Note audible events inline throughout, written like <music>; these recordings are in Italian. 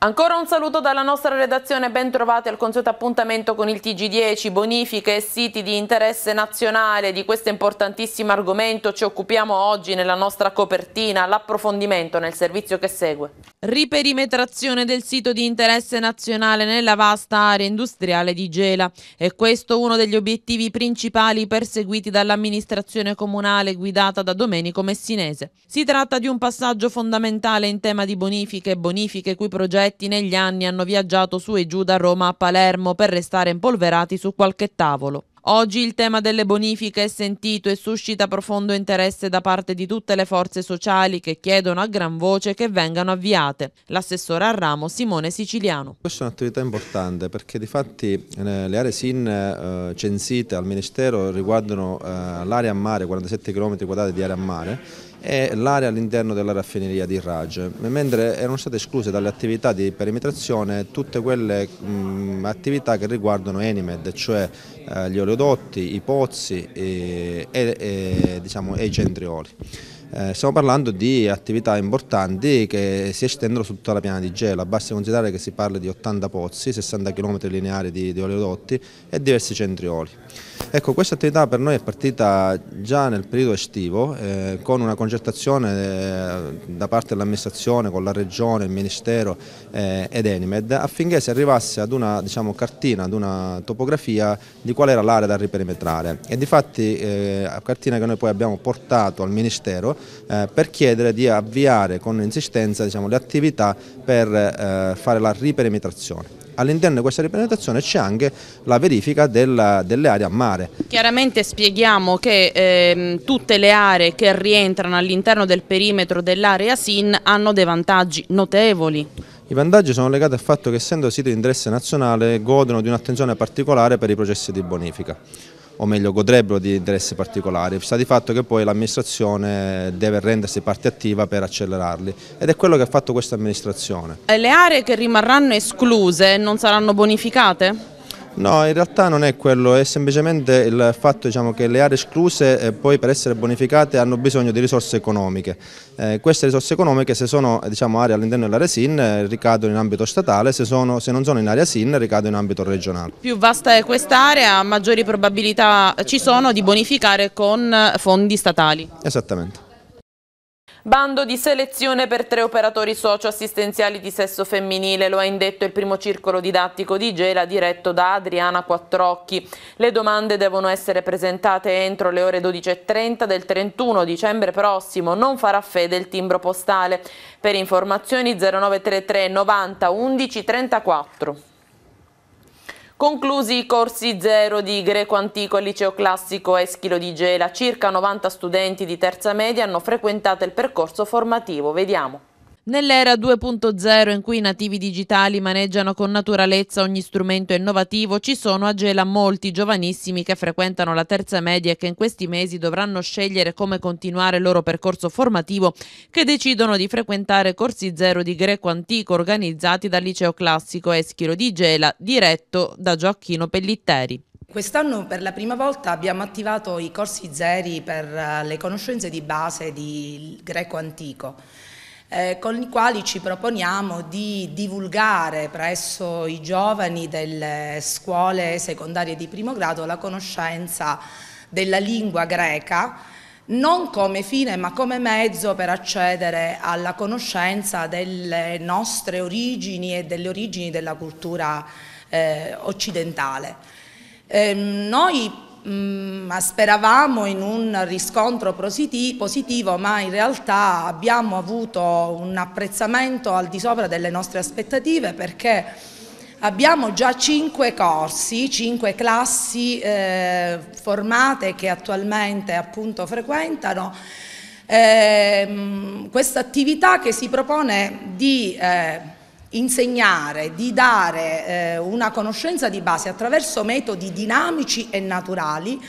Ancora un saluto dalla nostra redazione, ben trovati al consueto appuntamento con il TG10, bonifiche e siti di interesse nazionale. Di questo importantissimo argomento ci occupiamo oggi nella nostra copertina, l'approfondimento nel servizio che segue. Riperimetrazione del sito di interesse nazionale nella vasta area industriale di Gela. E questo uno degli obiettivi principali perseguiti dall'amministrazione comunale guidata da Domenico Messinese. Si tratta di un passaggio fondamentale in tema di bonifiche e bonifiche cui progetti Poletti negli anni hanno viaggiato su e giù da Roma a Palermo per restare impolverati su qualche tavolo. Oggi il tema delle bonifiche è sentito e suscita profondo interesse da parte di tutte le forze sociali che chiedono a gran voce che vengano avviate. L'assessore al ramo Simone Siciliano. Questa è un'attività importante perché di fatti eh, le aree SIN eh, censite al Ministero riguardano eh, l'area a mare, 47 km 2 di area a mare e l'area all'interno della raffineria di Rage, mentre erano state escluse dalle attività di perimetrazione tutte quelle mh, mm, attività che riguardano Enimed, cioè eh, gli oleodotti, i pozzi e, e, e, diciamo, e i centrioli. Eh, stiamo parlando di attività importanti che si estendono su tutta la piana di gelo, basta considerare che si parla di 80 pozzi, 60 km lineari di, di oleodotti e diversi centrioli. Ecco, questa attività per noi è partita già nel periodo estivo eh, con una concertazione eh, da parte dell'amministrazione con la regione, il ministero eh, ed Enimed affinché si arrivasse ad una diciamo, cartina, ad una topografia di qual era l'area da riperimetrare e di fatti eh, cartina che noi poi abbiamo portato al ministero eh, per chiedere di avviare con insistenza diciamo, le attività per eh, fare la riperimetrazione all'interno di questa riprenetazione c'è anche la verifica della, delle aree a mare. Chiaramente spieghiamo che eh, tutte le aree che rientrano all'interno del perimetro dell'area SIN hanno dei vantaggi notevoli. I vantaggi sono legati al fatto che essendo sito di interesse nazionale godono di un'attenzione particolare per i processi di bonifica o meglio godrebbero di interessi particolari, sta di fatto che poi l'amministrazione deve rendersi parte attiva per accelerarli ed è quello che ha fatto questa amministrazione. Eh, le aree che rimarranno escluse non saranno bonificate? No, in realtà non è quello, è semplicemente il fatto diciamo, che le aree escluse eh, poi per essere bonificate hanno bisogno di risorse economiche. Eh, queste risorse economiche se sono diciamo, aree all'interno dell'area SIN eh, ricadono in ambito statale, se, sono, se non sono in area SIN ricadono in ambito regionale. Più vasta è quest'area, maggiori probabilità ci sono di bonificare con fondi statali. Esattamente. Bando di selezione per tre operatori socioassistenziali di sesso femminile, lo ha indetto il primo circolo didattico di Gela diretto da Adriana Quattrocchi. Le domande devono essere presentate entro le ore 12.30 del 31 dicembre prossimo, non farà fede il timbro postale. Per informazioni 0933 90 11 34. Conclusi i corsi zero di greco antico al liceo classico Eschilo di Gela, circa 90 studenti di terza media hanno frequentato il percorso formativo. Vediamo. Nell'era 2.0 in cui i nativi digitali maneggiano con naturalezza ogni strumento innovativo, ci sono a Gela molti giovanissimi che frequentano la terza media e che in questi mesi dovranno scegliere come continuare il loro percorso formativo, che decidono di frequentare corsi zero di greco antico organizzati dal liceo classico Eschiro di Gela, diretto da Gioacchino Pellitteri. Quest'anno per la prima volta abbiamo attivato i corsi zeri per eh, le conoscenze di base di greco antico eh, con i quali ci proponiamo di divulgare presso i giovani delle scuole secondarie di primo grado la conoscenza della lingua greca non come fine ma come mezzo per accedere alla conoscenza delle nostre origini e delle origini della cultura eh, occidentale. Eh, noi mh, mm, speravamo in un riscontro positivo, ma in realtà abbiamo avuto un apprezzamento al di sopra delle nostre aspettative perché abbiamo già cinque corsi, cinque classi eh, formate che attualmente appunto frequentano. Eh, questa attività che si propone di eh, insegnare, di dare eh, una conoscenza di base attraverso metodi dinamici e naturali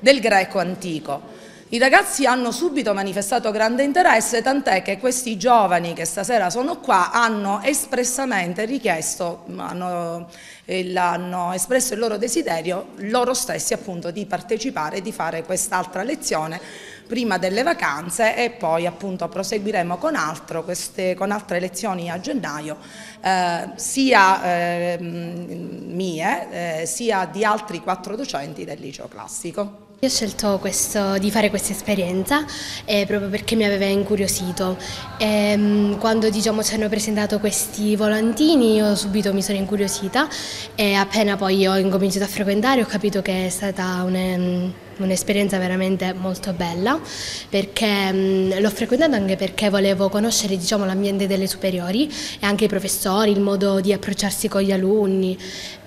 del greco antico. I ragazzi hanno subito manifestato grande interesse, tant'è che questi giovani che stasera sono qua hanno espressamente richiesto, hanno, eh, hanno espresso il loro desiderio, loro stessi appunto, di partecipare e di fare quest'altra lezione prima delle vacanze e poi appunto proseguiremo con, altro, queste, con altre lezioni a gennaio, eh, sia eh, mie eh, sia di altri quattro docenti del liceo classico. Io ho scelto questo, di fare questa esperienza eh, proprio perché mi aveva incuriosito. E, ehm, quando diciamo, ci hanno presentato questi volantini io subito mi sono incuriosita e appena poi ho incominciato a frequentare ho capito che è stata mm, un'esperienza veramente molto bella perché mm, l'ho frequentata anche perché volevo conoscere diciamo, l'ambiente delle superiori e anche i professori, il modo di approcciarsi con gli alunni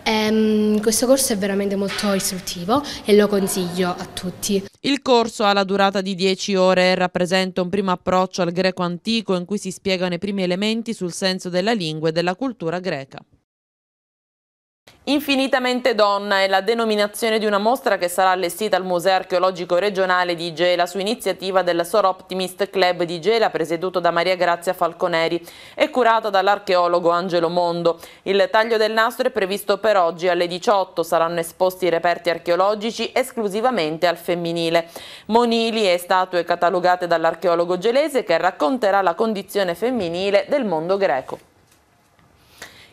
Ehm, questo corso è veramente molto istruttivo e lo consiglio a tutti. Il corso ha la durata di 10 ore e rappresenta un primo approccio al greco antico in cui si spiegano i primi elementi sul senso della lingua e della cultura greca. Infinitamente donna è la denominazione di una mostra che sarà allestita al Museo Archeologico Regionale di Gela su iniziativa del Sor Optimist Club di Gela presieduto da Maria Grazia Falconeri e curata dall'archeologo Angelo Mondo. Il taglio del nastro è previsto per oggi alle 18, saranno esposti i reperti archeologici esclusivamente al femminile. Monili e statue catalogate dall'archeologo gelese che racconterà la condizione femminile del mondo greco.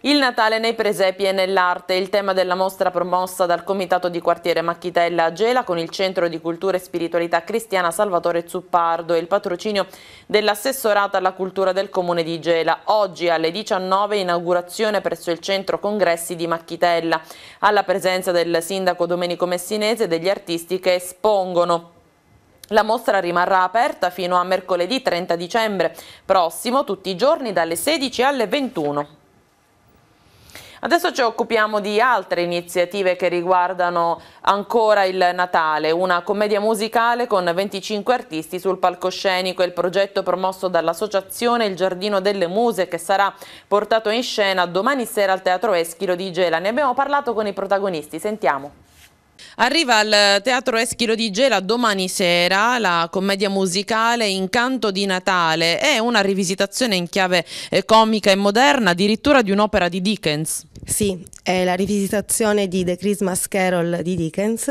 Il Natale nei presepi e nell'arte, il tema della mostra promossa dal Comitato di Quartiere Macchitella a Gela con il Centro di Cultura e Spiritualità Cristiana Salvatore Zuppardo e il patrocinio dell'assessorata alla cultura del Comune di Gela. Oggi alle 19 inaugurazione presso il Centro Congressi di Macchitella, alla presenza del sindaco Domenico Messinese e degli artisti che espongono. La mostra rimarrà aperta fino a mercoledì 30 dicembre prossimo, tutti i giorni dalle 16 alle 21. Adesso ci occupiamo di altre iniziative che riguardano ancora il Natale, una commedia musicale con 25 artisti sul palcoscenico e il progetto promosso dall'associazione Il Giardino delle Muse che sarà portato in scena domani sera al Teatro Eschilo di Gela. Ne abbiamo parlato con i protagonisti, sentiamo. Arriva al Teatro Eschilo di Gela domani sera la commedia musicale Incanto di Natale. È una rivisitazione in chiave eh, comica e moderna, addirittura di un'opera di Dickens. Sì, è la rivisitazione di The Christmas Carol di Dickens,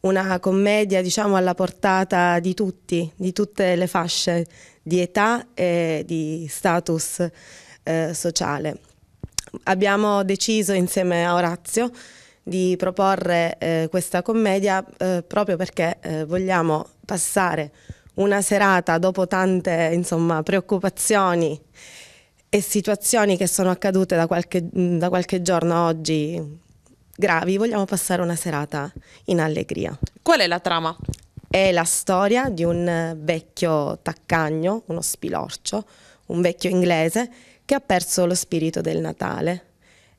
una commedia diciamo alla portata di tutti, di tutte le fasce di età e di status eh, sociale. Abbiamo deciso insieme a Orazio di proporre eh, questa commedia eh, proprio perché eh, vogliamo passare una serata dopo tante insomma, preoccupazioni e situazioni che sono accadute da qualche, da qualche giorno oggi gravi, vogliamo passare una serata in allegria. Qual è la trama? È la storia di un vecchio taccagno, uno spilorcio, un vecchio inglese che ha perso lo spirito del Natale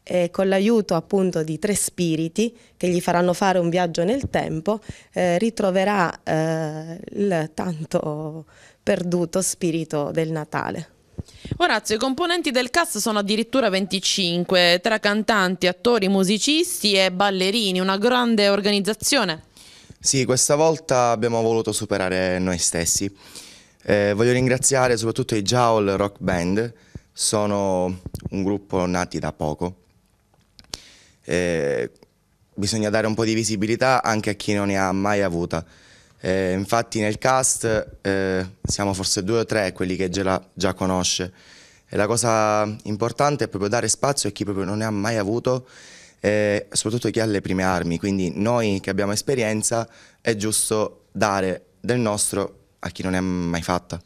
e con l'aiuto appunto di tre spiriti che gli faranno fare un viaggio nel tempo, eh, ritroverà eh, il tanto perduto spirito del Natale. Orazio, i componenti del cast sono addirittura 25, tra cantanti, attori, musicisti e ballerini, una grande organizzazione. Sì, questa volta abbiamo voluto superare noi stessi. Eh, voglio ringraziare soprattutto i Jowl Rock Band, sono un gruppo nati da poco. Eh, bisogna dare un po' di visibilità anche a chi non ne ha mai avuta. Eh, infatti nel cast eh, siamo forse due o tre quelli che già, già conosce. E la cosa importante è proprio dare spazio a chi proprio non ne ha mai avuto, eh, soprattutto chi ha le prime armi. Quindi noi che abbiamo esperienza è giusto dare del nostro a chi non ne ha mai fatta.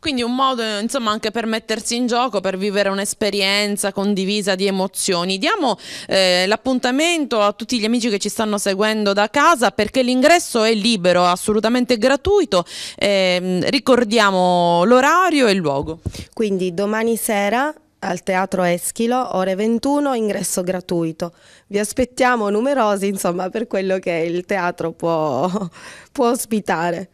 Quindi un modo insomma anche per mettersi in gioco, per vivere un'esperienza condivisa di emozioni. Diamo eh, l'appuntamento a tutti gli amici che ci stanno seguendo da casa perché l'ingresso è libero, assolutamente gratuito. Eh, ricordiamo l'orario e il luogo. Quindi domani sera al Teatro Eschilo, ore 21, ingresso gratuito. Vi aspettiamo numerosi, insomma, per quello che il teatro può, <laughs> può ospitare.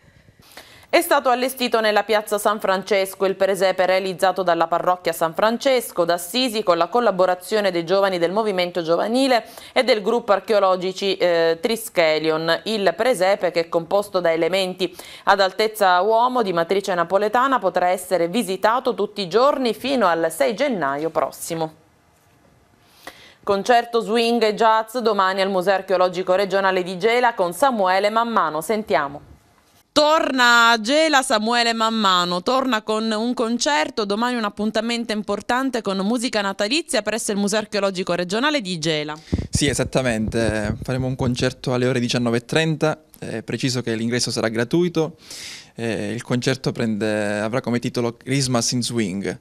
È stato allestito nella piazza San Francesco il presepe realizzato dalla parrocchia San Francesco d'Assisi con la collaborazione dei giovani del movimento giovanile e del gruppo archeologici eh, Trischelion. Il presepe, che è composto da elementi ad altezza uomo di matrice napoletana, potrà essere visitato tutti i giorni fino al 6 gennaio prossimo. Concerto swing e jazz domani al Museo Archeologico Regionale di Gela con Samuele Mammano. Sentiamo. Torna Gela Samuele Mammano, torna con un concerto, domani un appuntamento importante con musica natalizia presso il Museo Archeologico Regionale di Gela. Sì, esattamente, faremo un concerto alle ore 19.30, è preciso che l'ingresso sarà gratuito, eh, il concerto prende, avrà come titolo Christmas in Swing.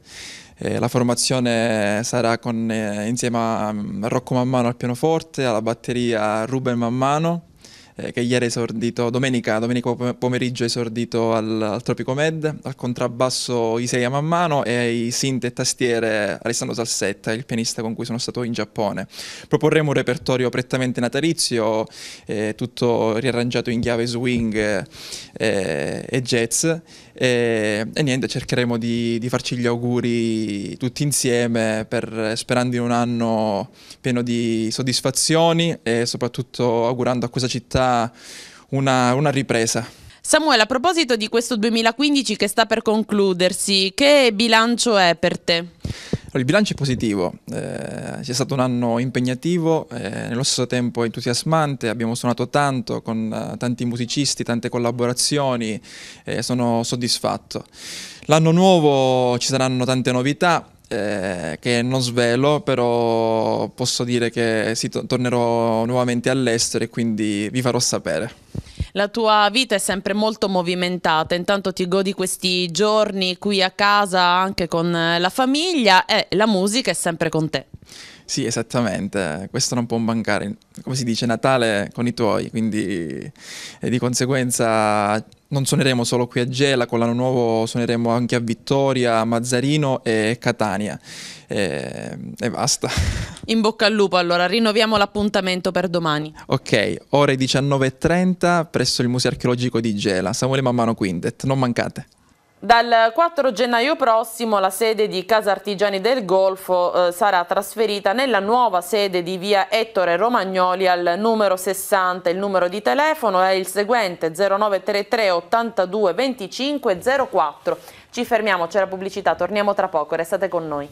Eh, la formazione sarà con, eh, insieme a mm, Rocco Mammano al pianoforte, alla batteria Ruben Mammano, eh, che ieri è esordito, domenica, domenica pomeriggio è esordito al, al Tropico Med, al contrabbasso Isei Mammano e ai synth e tastiere Alessandro Salsetta, il pianista con cui sono stato in Giappone. Proporremo un repertorio prettamente natalizio, eh, tutto riarrangiato in chiave swing eh, e jazz e, e niente, cercheremo di, di, farci gli auguri tutti insieme per, sperando in un anno pieno di soddisfazioni e soprattutto augurando a questa città una, una ripresa. Samuele, a proposito di questo 2015 che sta per concludersi, che bilancio è per te? il bilancio è positivo, eh, è stato un anno impegnativo, eh, nello stesso tempo entusiasmante, abbiamo suonato tanto con eh, tanti musicisti, tante collaborazioni, eh, sono soddisfatto. L'anno nuovo ci saranno tante novità, eh, che non svelo, però posso dire che sì, tornerò nuovamente all'estero e quindi vi farò sapere. La tua vita è sempre molto movimentata, intanto ti godi questi giorni qui a casa anche con eh, la famiglia e la musica è sempre con te. Sì, esattamente, questo non può mancare, come si dice, Natale con i tuoi, quindi eh, di conseguenza non suoneremo solo qui a Gela, con l'anno nuovo suoneremo anche a Vittoria, Mazzarino e Catania. E, eh, e basta. In bocca al lupo allora, rinnoviamo l'appuntamento per domani. Ok, ore 19.30 presso il Museo Archeologico di Gela, Samuele Mammano Quindet, non mancate. Dal 4 gennaio prossimo la sede di Casa Artigiani del Golfo eh, sarà trasferita nella nuova sede di via Ettore Romagnoli al numero 60. Il numero di telefono è il seguente 0933 82 25 04. Ci fermiamo, c'è la pubblicità, torniamo tra poco, restate con noi.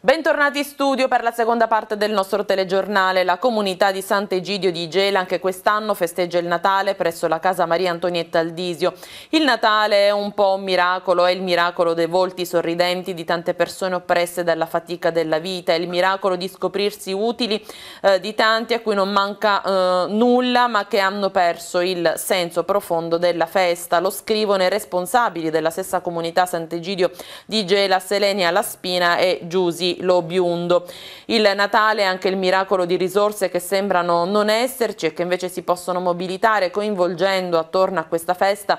Bentornati in studio per la seconda parte del nostro telegiornale. La comunità di Sant'Egidio di Gela anche quest'anno festeggia il Natale presso la casa Maria Antonietta Aldisio. Il Natale è un po' un miracolo, è il miracolo dei volti sorridenti di tante persone oppresse dalla fatica della vita, è il miracolo di scoprirsi utili eh, di tanti a cui non manca eh, nulla ma che hanno perso il senso profondo della festa. Lo scrivono i responsabili della stessa comunità Sant'Egidio di Gela, Selenia Laspina e Giuseppe. Giusi Lobiundo. Il Natale è anche il miracolo di risorse che sembrano non esserci e che invece si possono mobilitare coinvolgendo attorno a questa festa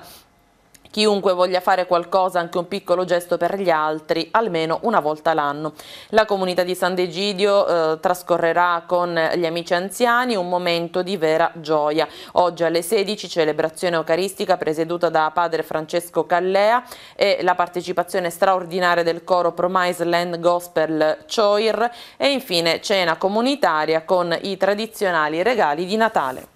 Chiunque voglia fare qualcosa, anche un piccolo gesto per gli altri, almeno una volta l'anno. La comunità di San Degidio eh, trascorrerà con gli amici anziani un momento di vera gioia. Oggi alle 16 celebrazione eucaristica presieduta da padre Francesco Callea e la partecipazione straordinaria del coro Promise Land Gospel Choir e infine cena comunitaria con i tradizionali regali di Natale.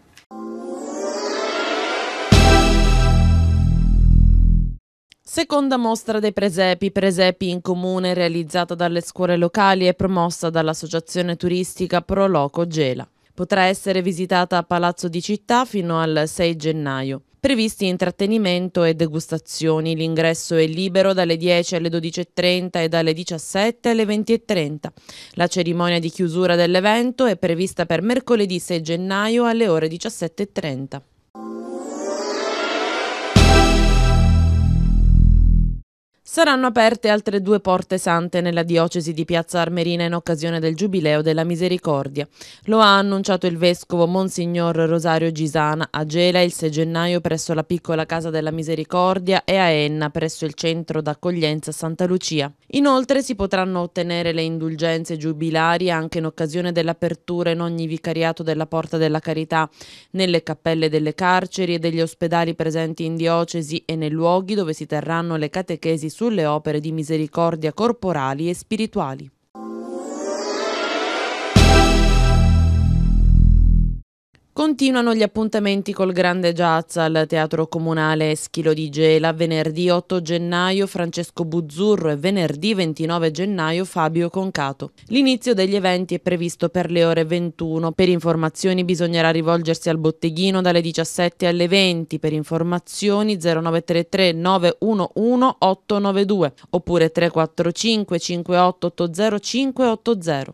Seconda mostra dei presepi, Presepi in Comune, realizzata dalle scuole locali e promossa dall'associazione turistica Proloco Gela. Potrà essere visitata a Palazzo di Città fino al 6 gennaio. Previsti intrattenimento e degustazioni, l'ingresso è libero dalle 10 alle 12.30 e dalle 17 alle 20.30. La cerimonia di chiusura dell'evento è prevista per mercoledì 6 gennaio alle ore 17.30. Saranno aperte altre due porte sante nella diocesi di Piazza Armerina in occasione del Giubileo della Misericordia. Lo ha annunciato il vescovo Monsignor Rosario Gisana a Gela il 6 gennaio presso la piccola Casa della Misericordia e a Enna presso il centro d'accoglienza Santa Lucia. Inoltre si potranno ottenere le indulgenze giubilari anche in occasione dell'apertura in ogni vicariato della Porta della Carità, nelle cappelle delle carceri e degli ospedali presenti in diocesi e nei luoghi dove si terranno le catechesi sulle opere di misericordia corporali e spirituali. Continuano gli appuntamenti col grande jazz al Teatro Comunale Schilo di Gela. Venerdì 8 gennaio Francesco Buzzurro e venerdì 29 gennaio Fabio Concato. L'inizio degli eventi è previsto per le ore 21. Per informazioni bisognerà rivolgersi al botteghino dalle 17 alle 20. Per informazioni 0933 911 892 oppure 345 58 80580.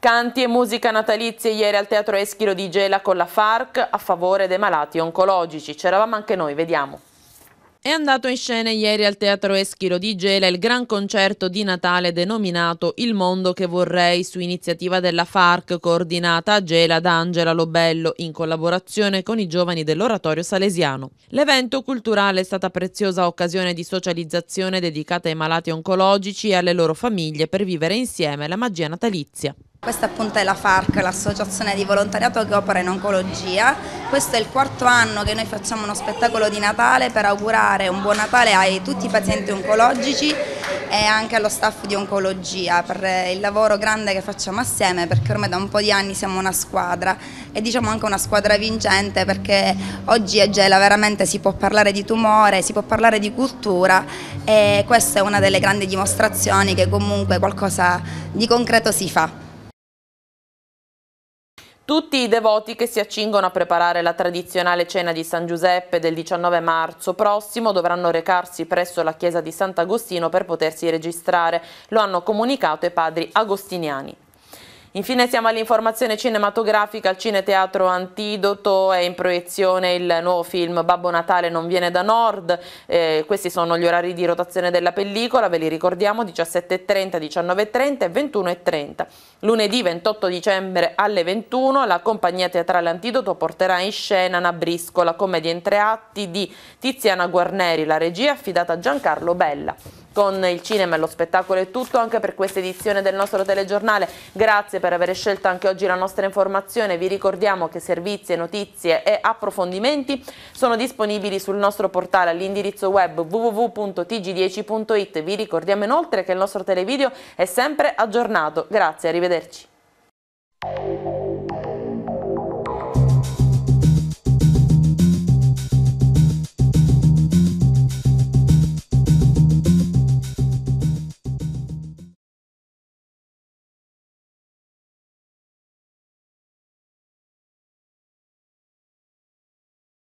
Canti e musica natalizie ieri al Teatro Eschilo di Gela con la FARC a favore dei malati oncologici. C'eravamo anche noi, vediamo. È andato in scena ieri al Teatro Eschilo di Gela il gran concerto di Natale denominato Il mondo che vorrei su iniziativa della FARC coordinata a Gela da Angela Lobello in collaborazione con i giovani dell'oratorio salesiano. L'evento culturale è stata preziosa occasione di socializzazione dedicata ai malati oncologici e alle loro famiglie per vivere insieme la magia natalizia. Questa appunto è la FARC, l'associazione di volontariato che opera in oncologia. Questo è il quarto anno che noi facciamo uno spettacolo di Natale per augurare un buon Natale a tutti i pazienti oncologici e anche allo staff di oncologia per il lavoro grande che facciamo assieme perché ormai da un po' di anni siamo una squadra e diciamo anche una squadra vincente perché oggi a Gela veramente si può parlare di tumore, si può parlare di cultura e questa è una delle grandi dimostrazioni che comunque qualcosa di concreto si fa. Tutti i devoti che si accingono a preparare la tradizionale cena di San Giuseppe del 19 marzo prossimo dovranno recarsi presso la chiesa di Sant'Agostino per potersi registrare, lo hanno comunicato i padri agostiniani. Infine siamo all'informazione cinematografica, al Cineteatro Antidoto è in proiezione il nuovo film Babbo Natale non viene da Nord, eh, questi sono gli orari di rotazione della pellicola, ve li ricordiamo 17.30, 19.30 e 21.30. Lunedì 28 dicembre alle 21 la compagnia teatrale Antidoto porterà in scena una briscola commedia in tre atti di Tiziana Guarneri, la regia affidata a Giancarlo Bella con il cinema e lo spettacolo è tutto anche per questa edizione del nostro telegiornale. Grazie per aver scelto anche oggi la nostra informazione. Vi ricordiamo che servizi, notizie e approfondimenti sono disponibili sul nostro portale all'indirizzo web www.tg10.it. Vi ricordiamo inoltre che il nostro televideo è sempre aggiornato. Grazie, arrivederci.